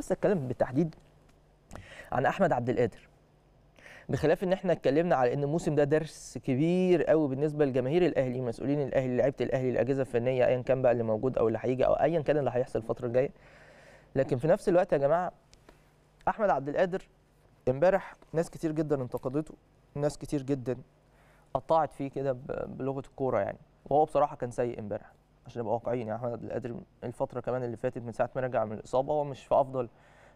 بس اتكلم بالتحديد عن احمد عبد القادر بخلاف ان احنا اتكلمنا على ان الموسم ده درس كبير قوي بالنسبه لجماهير الاهلي مسؤولين الاهلي لعيبه الاهلي الاجهزه الفنيه ايا كان بقى اللي موجود او اللي هيجي او ايا كان اللي هيحصل الفتره الجايه لكن في نفس الوقت يا جماعه احمد عبد القادر امبارح ناس كتير جدا انتقدته ناس كتير جدا قطعت فيه كده بلغه الكوره يعني وهو بصراحه كان سيء امبارح عشان نبقى واقعيين يعني احمد عبد القادر الفتره كمان اللي فاتت من ساعه ما رجع من الاصابه هو مش في افضل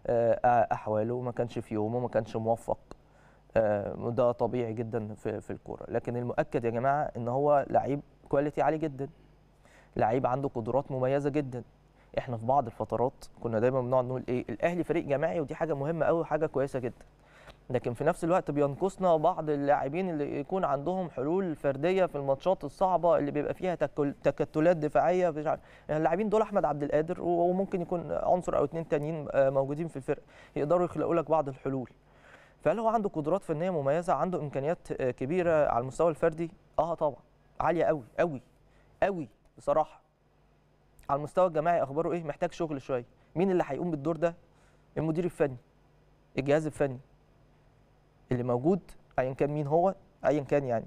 آه، احواله ما كانش في يومه ما كانش موفق وده آه، طبيعي جدا في في الكوره لكن المؤكد يا جماعه ان هو لعيب كواليتي عالي جدا لعيب عنده قدرات مميزه جدا احنا في بعض الفترات كنا دايما بنقعد نقول ايه الاهلي فريق جماعي ودي حاجه مهمه قوي وحاجه كويسه جدا لكن في نفس الوقت بينقصنا بعض اللاعبين اللي يكون عندهم حلول فرديه في الماتشات الصعبه اللي بيبقى فيها تكتلات دفاعيه يعني اللاعبين دول احمد عبد القادر وممكن يكون عنصر او اثنين تانيين آه، موجودين في الفرقه يقدروا يخلقوا لك بعض الحلول فهل هو عنده قدرات فنيه مميزه عنده امكانيات آه، كبيره على المستوى الفردي اه طبعا عاليه قوي قوي قوي بصراحه على المستوى الجماعي اخباره ايه محتاج شغل شويه مين اللي هيقوم بالدور ده المدير الفني الجهاز الفني اللي موجود ايا كان مين هو ايا كان يعني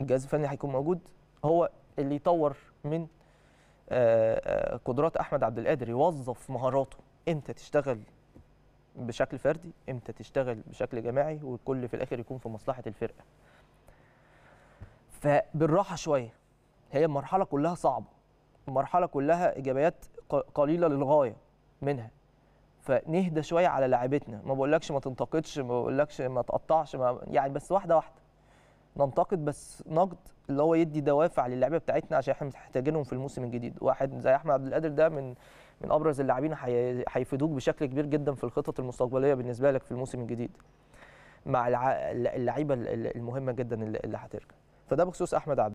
الجهاز الفني هيكون موجود هو اللي يطور من آه، آه، قدرات احمد عبد القادر يوظف مهاراته امتى تشتغل بشكل فردي امتى تشتغل بشكل جماعي والكل في الاخر يكون في مصلحه الفرقه فبالراحه شويه هي المرحله كلها صعبه المرحله كلها ايجابيات قليله للغايه منها فنهدى شويه على لعبتنا ما بقولكش ما تنتقدش ما بقولكش ما تقطعش ما يعني بس واحده واحده ننتقد بس نقد اللي هو يدي دوافع للعيبه بتاعتنا عشان احنا محتاجينهم في الموسم الجديد واحد زي احمد عبد القادر ده من من ابرز اللاعبين هيفيدوك بشكل كبير جدا في الخطط المستقبليه بالنسبه لك في الموسم الجديد مع اللعيبه المهمه جدا اللي هترجع فده بخصوص احمد عبد